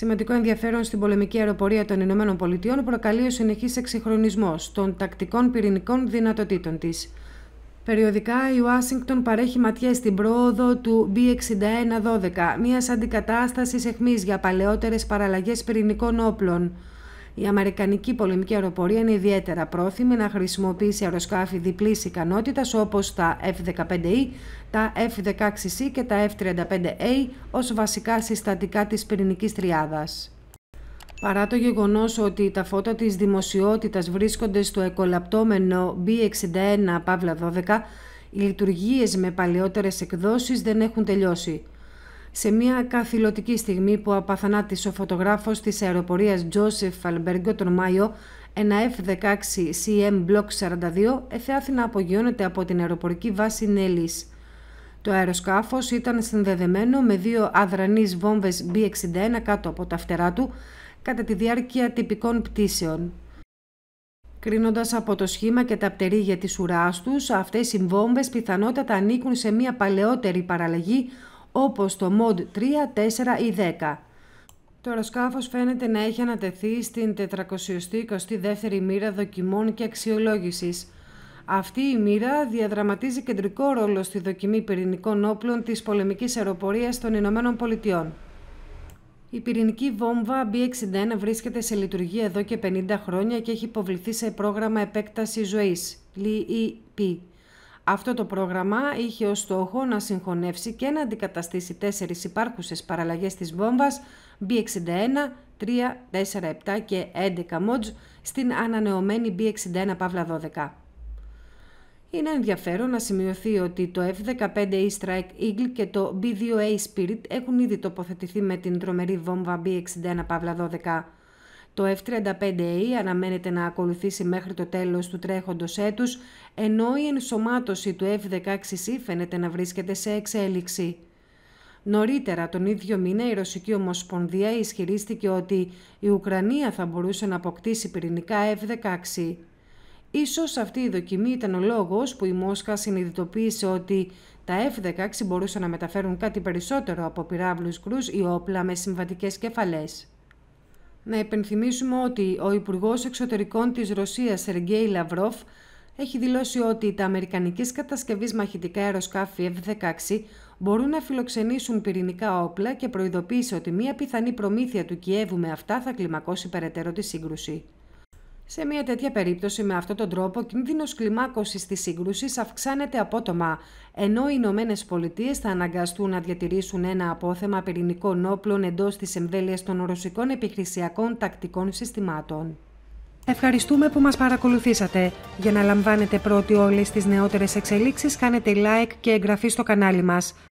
Σημαντικό ενδιαφέρον στην πολεμική αεροπορία των Ηνωμένων Πολιτειών προκαλεί ο συνεχής εξυγχρονισμός των τακτικών πυρηνικών δυνατοτήτων της. Περιοδικά η Ουάσιγκτον παρέχει ματιές στην πρόοδο του B6112, μία αντικατάστασης εχμής για παλαιότερες παραλλαγές πυρηνικών όπλων. Η Αμερικανική πολεμική αεροπορία είναι ιδιαίτερα πρόθυμη να χρησιμοποιήσει αεροσκάφη διπλής ικανότητας όπως τα F-15E, τα F-16C και τα F-35A ως βασικά συστατικά της πυρηνικής τριάδας. Παρά το γεγονός ότι τα φώτα της δημοσιότητας βρίσκονται στο εκολαπτόμενο B61-12, οι λειτουργίες με παλαιότερες εκδόσεις δεν έχουν τελειώσει σε μια καθηλωτική στιγμή που απαθανάτησε ο φωτογράφος της αεροπορια Τζόσεφ Αλμπεργκό τον Μάιο, ένα F-16 CM Block 42 εθεάθη απογειώνεται από την αεροπορική βάση Νέλη. Το αεροσκάφος ήταν συνδεδεμένο με δυο αδρανει αδρανεί βόμβες B-61 κάτω από τα φτερά του κατά τη διάρκεια τυπικών πτήσεων. Κρινόντα από το σχήμα και τα πτερίγια της ουράς τους, αυτές οι βόμβες πιθανότατα ανήκουν σε μια παλαιότερη παραλλαγή όπως το Mod 3, 4 ή 10. Το αεροσκάφος φαίνεται να έχει ανατεθεί στην 422η μοίρα δοκιμών και αξιολόγησης. Αυτή η μοίρα διαδραματίζει κεντρικό ρόλο στη δοκιμή πυρηνικών όπλων της πολεμικής αεροπορίας των Ηνωμένων Πολιτειών. Η πυρηνική βόμβα B61 βρίσκεται σε λειτουργία εδώ και 50 χρόνια και έχει υποβληθεί σε πρόγραμμα επέκτασης ζωής, LEEP. Αυτό το πρόγραμμα είχε ως στόχο να συγχωνεύσει και να αντικαταστήσει τέσσερις υπάρχουσες παραλλαγές της βόμβας B61, 3, 4, 7 και 11 mods στην ανανεωμένη B61-12. Είναι ενδιαφέρον να σημειωθεί ότι το F-15 E-Strike Eagle και το B-2A Spirit έχουν ήδη τοποθετηθεί με την τρομερή βόμβα B-61-12. Το F-35A αναμένεται να ακολουθήσει μέχρι το τέλος του τρέχοντος έτους, ενώ η ενσωμάτωση του F-16C φαίνεται να βρίσκεται σε εξέλιξη. Νωρίτερα τον ίδιο μήνα η Ρωσική Ομοσπονδία ισχυρίστηκε ότι η Ουκρανία θα μπορούσε να αποκτήσει πυρηνικά F-16. Ίσως αυτή η δοκιμή ήταν ο λόγος που η Μόσχα συνειδητοποίησε ότι τα F-16 μπορούσαν να μεταφέρουν κάτι περισσότερο από πυράβλους κρούς ή όπλα με συμβατικές κεφαλές. Να υπενθυμίσουμε ότι ο Υπουργός Εξωτερικών της Ρωσίας Σεργέη Λαυρόφ έχει δηλώσει ότι τα αμερικανικής κατασκευής μαχητικά αεροσκάφη F-16 μπορούν να φιλοξενήσουν πυρηνικά όπλα και προειδοποίησε ότι μία πιθανή προμήθεια του Κιέβου με αυτά θα κλιμακώσει περαιτέρω τη σύγκρουση. Σε μια τέτοια περίπτωση με αυτόν τον τρόπο ο κίνδυνος κλιμάκωσης της σύγκρουσης αυξάνεται απότομα, ενώ οι Ηνωμένες Πολιτείες θα αναγκαστούν να διατηρήσουν ένα απόθεμα πυρηνικών όπλων εντός της εμβέλειας των ρωσικών επιχρησιακών τακτικών συστημάτων. Ευχαριστούμε που μας παρακολουθήσατε. Για να λαμβάνετε πρώτοι όλες τις νεότερες εξελίξεις κάνετε like και εγγραφή στο κανάλι μας.